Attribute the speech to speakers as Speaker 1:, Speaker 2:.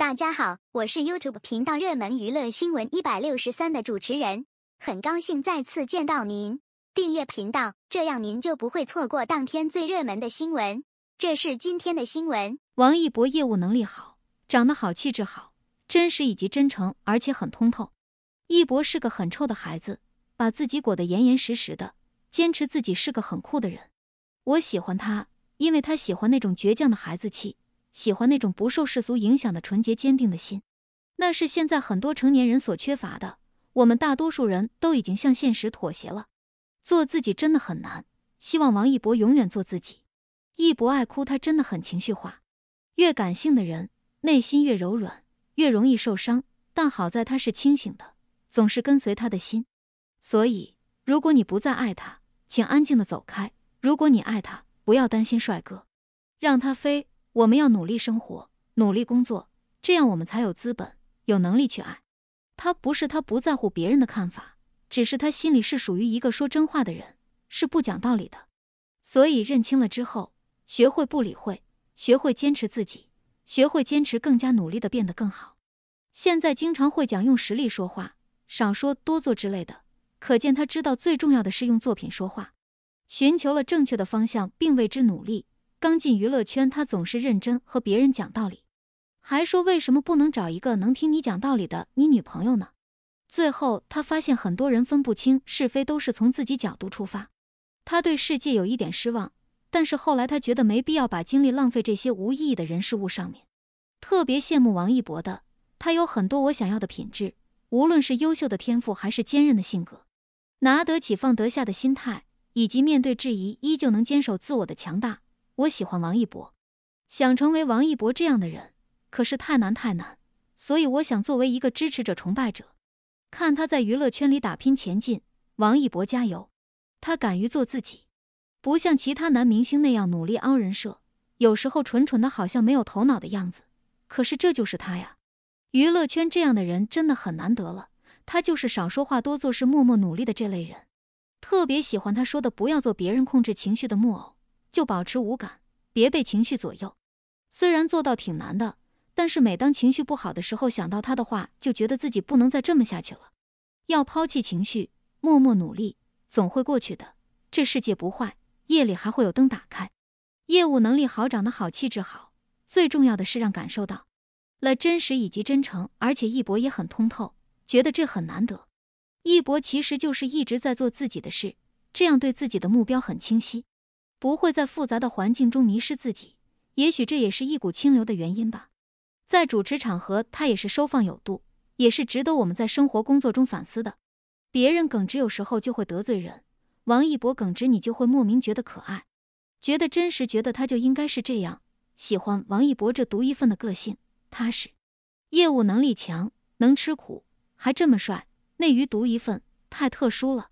Speaker 1: 大家好，我是 YouTube 频道热门娱乐新闻一百六十三的主持人，很高兴再次见到您。订阅频道，这样您就不会错过当天最热门的新闻。这是今天的新闻：王一博业务能力好，长得好，气质好，真实以及真诚，而且很通透。一博是个很臭的孩子，把自己裹得严严实实的，坚持自己是个很酷的人。我喜欢他，因为他喜欢那种倔强的孩子气。喜欢那种不受世俗影响的纯洁、坚定的心，那是现在很多成年人所缺乏的。我们大多数人都已经向现实妥协了，做自己真的很难。希望王一博永远做自己。一博爱哭，他真的很情绪化。越感性的人，内心越柔软，越容易受伤。但好在他是清醒的，总是跟随他的心。所以，如果你不再爱他，请安静的走开。如果你爱他，不要担心帅哥，让他飞。我们要努力生活，努力工作，这样我们才有资本、有能力去爱。他不是他不在乎别人的看法，只是他心里是属于一个说真话的人，是不讲道理的。所以认清了之后，学会不理会，学会坚持自己，学会坚持更加努力地变得更好。现在经常会讲用实力说话，少说多做之类的，可见他知道最重要的是用作品说话。寻求了正确的方向，并为之努力。刚进娱乐圈，他总是认真和别人讲道理，还说为什么不能找一个能听你讲道理的你女朋友呢？最后，他发现很多人分不清是非，都是从自己角度出发。他对世界有一点失望，但是后来他觉得没必要把精力浪费这些无意义的人事物上面。特别羡慕王一博的，他有很多我想要的品质，无论是优秀的天赋还是坚韧的性格，拿得起放得下的心态，以及面对质疑依旧能坚守自我的强大。我喜欢王一博，想成为王一博这样的人，可是太难太难。所以我想作为一个支持者、崇拜者，看他在娱乐圈里打拼前进。王一博加油！他敢于做自己，不像其他男明星那样努力凹人设，有时候蠢蠢的，好像没有头脑的样子。可是这就是他呀！娱乐圈这样的人真的很难得了。他就是少说话、多做事、默默努力的这类人。特别喜欢他说的“不要做别人控制情绪的木偶”。就保持无感，别被情绪左右。虽然做到挺难的，但是每当情绪不好的时候，想到他的话，就觉得自己不能再这么下去了。要抛弃情绪，默默努力，总会过去的。这世界不坏，夜里还会有灯打开。业务能力好，长得好，气质好，最重要的是让感受到了真实以及真诚。而且一博也很通透，觉得这很难得。一博其实就是一直在做自己的事，这样对自己的目标很清晰。不会在复杂的环境中迷失自己，也许这也是一股清流的原因吧。在主持场合，他也是收放有度，也是值得我们在生活工作中反思的。别人耿直有时候就会得罪人，王一博耿直你就会莫名觉得可爱，觉得真实，觉得他就应该是这样。喜欢王一博这独一份的个性，踏实，业务能力强，能吃苦，还这么帅，内娱独一份，太特殊了。